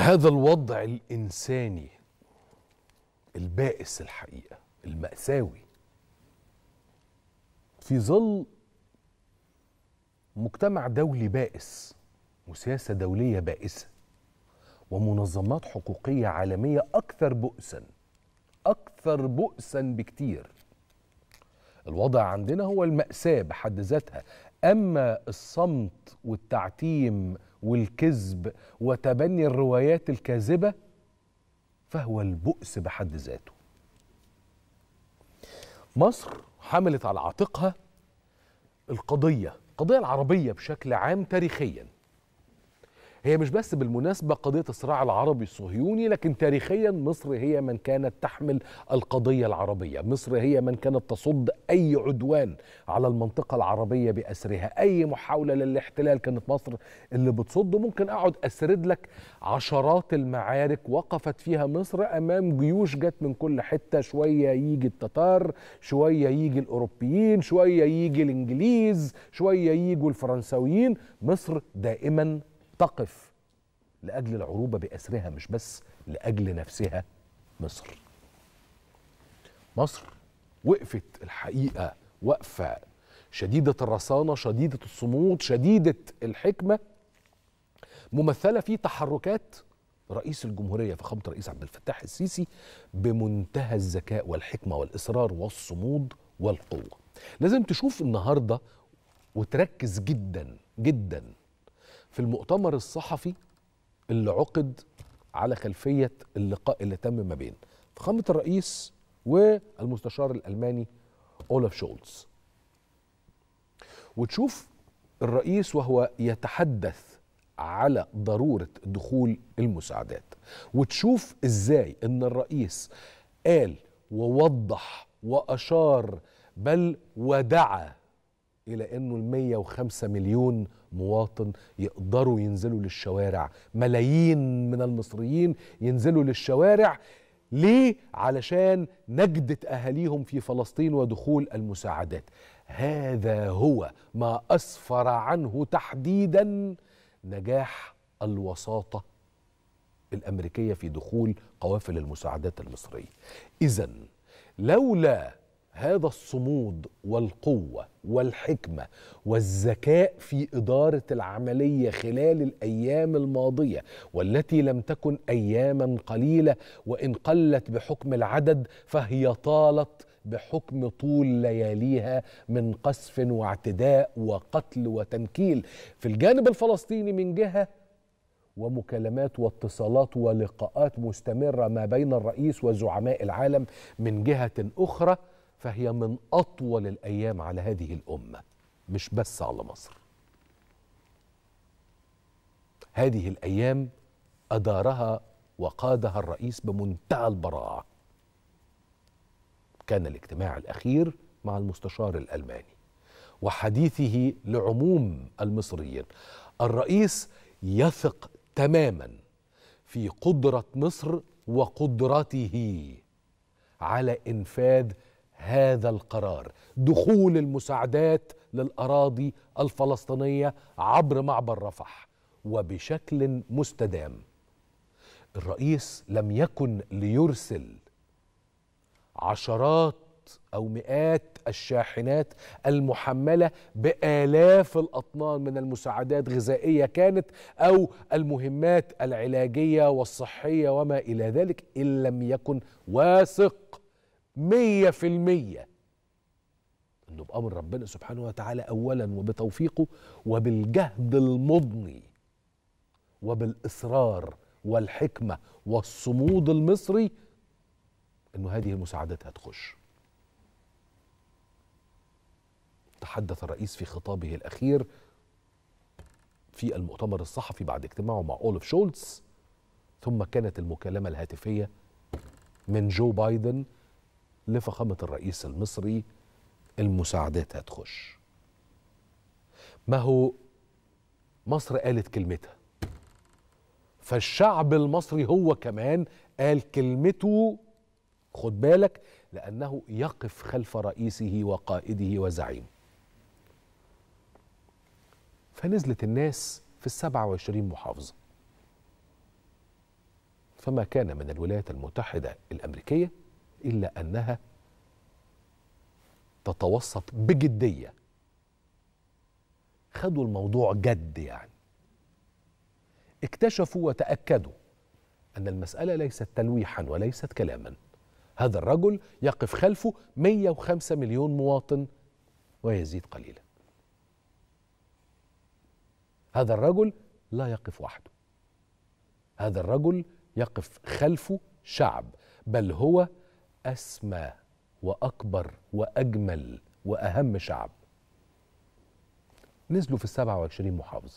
هذا الوضع الانساني البائس الحقيقه الماساوي في ظل مجتمع دولي بائس وسياسه دوليه بائسه ومنظمات حقوقيه عالميه اكثر بؤسا اكثر بؤسا بكتير الوضع عندنا هو الماساه بحد ذاتها اما الصمت والتعتيم والكذب وتبني الروايات الكاذبه فهو البؤس بحد ذاته مصر حملت على عاتقها القضيه القضيه العربيه بشكل عام تاريخيا هي مش بس بالمناسبة قضية الصراع العربي الصهيوني لكن تاريخيا مصر هي من كانت تحمل القضية العربية مصر هي من كانت تصد أي عدوان على المنطقة العربية بأسرها أي محاولة للاحتلال كانت مصر اللي بتصده ممكن أقعد أسرد لك عشرات المعارك وقفت فيها مصر أمام جيوش جت من كل حتة شوية يجي التتار شوية يجي الأوروبيين شوية يجي الإنجليز شوية يجوا الفرنساويين مصر دائما تقف لاجل العروبه باسرها مش بس لاجل نفسها مصر مصر وقفت الحقيقه وقفه شديده الرصانه شديده الصمود شديده الحكمه ممثله في تحركات رئيس الجمهوريه فخامه الرئيس عبد الفتاح السيسي بمنتهى الذكاء والحكمه والاصرار والصمود والقوه لازم تشوف النهارده وتركز جدا جدا في المؤتمر الصحفي اللي عقد على خلفية اللقاء اللي تم ما بين فخامة الرئيس والمستشار الألماني أولاف شولتز وتشوف الرئيس وهو يتحدث على ضرورة دخول المساعدات وتشوف ازاي ان الرئيس قال ووضح وأشار بل ودعا إلى أنه ال 105 مليون مواطن يقدروا ينزلوا للشوارع ملايين من المصريين ينزلوا للشوارع ليه؟ علشان نجدة أهاليهم في فلسطين ودخول المساعدات هذا هو ما أسفر عنه تحديدا نجاح الوساطة الأمريكية في دخول قوافل المساعدات المصرية إذا لولا هذا الصمود والقوه والحكمه والذكاء في اداره العمليه خلال الايام الماضيه والتي لم تكن اياما قليله وان قلت بحكم العدد فهي طالت بحكم طول لياليها من قصف واعتداء وقتل وتنكيل في الجانب الفلسطيني من جهه ومكالمات واتصالات ولقاءات مستمره ما بين الرئيس وزعماء العالم من جهه اخرى فهي من أطول الأيام على هذه الأمة مش بس على مصر هذه الأيام أدارها وقادها الرئيس بمنتهى البراعة كان الاجتماع الأخير مع المستشار الألماني وحديثه لعموم المصريين الرئيس يثق تماما في قدرة مصر وقدرته على إنفاذ هذا القرار دخول المساعدات للاراضي الفلسطينيه عبر معبر رفح وبشكل مستدام الرئيس لم يكن ليرسل عشرات او مئات الشاحنات المحمله بالاف الاطنان من المساعدات غذائيه كانت او المهمات العلاجيه والصحيه وما الى ذلك ان لم يكن واثق مية في المية انه بامر ربنا سبحانه وتعالى اولا وبتوفيقه وبالجهد المضني وبالاصرار والحكمه والصمود المصري انه هذه المساعدات هتخش تحدث الرئيس في خطابه الاخير في المؤتمر الصحفي بعد اجتماعه مع اولف شولتز ثم كانت المكالمه الهاتفيه من جو بايدن لفخامة الرئيس المصري المساعدات هتخش ما هو مصر قالت كلمتها فالشعب المصري هو كمان قال كلمته خد بالك لأنه يقف خلف رئيسه وقائده وزعيمه فنزلت الناس في السبعة وعشرين محافظة فما كان من الولايات المتحدة الأمريكية إلا أنها تتوسط بجدية خدوا الموضوع جد يعني اكتشفوا وتأكدوا أن المسألة ليست تلويحا وليست كلاما هذا الرجل يقف خلفه 105 مليون مواطن ويزيد قليلا هذا الرجل لا يقف وحده هذا الرجل يقف خلفه شعب بل هو أسمى وأكبر وأجمل وأهم شعب نزلوا في السبعة وعشرين محافظة